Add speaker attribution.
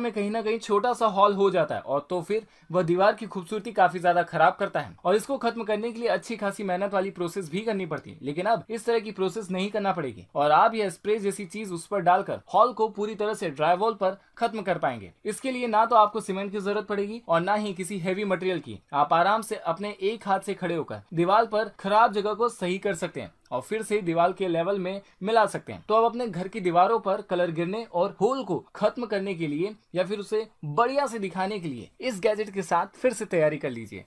Speaker 1: में कहीं ना कहीं छोटा सा हॉल हो जाता है और तो फिर वह दीवार की खूबसूरती काफी ज्यादा खराब करता है और इसको खत्म करने के लिए अच्छी खासी मेहनत वाली प्रोसेस भी करनी पड़ती है लेकिन अब इस तरह की प्रोसेस नहीं करना पड़ेगी और आप यह स्प्रे जैसी चीज उस पर डालकर हॉल को पूरी तरह से ड्राई वॉल पर खत्म कर पाएंगे इसके लिए ना तो आपको सीमेंट की जरूरत पड़ेगी और ना ही किसी हैवी मटेरियल की आप आराम से अपने एक हाथ से खड़े होकर दीवार पर खराब जगह को सही कर सकते हैं और फिर से दीवार के लेवल में मिला सकते हैं तो आप अपने घर की दीवारों पर कलर गिरने और होल को खत्म करने के लिए या फिर उसे बढ़िया से दिखाने के लिए इस गैजेट के साथ फिर से तैयारी कर लीजिए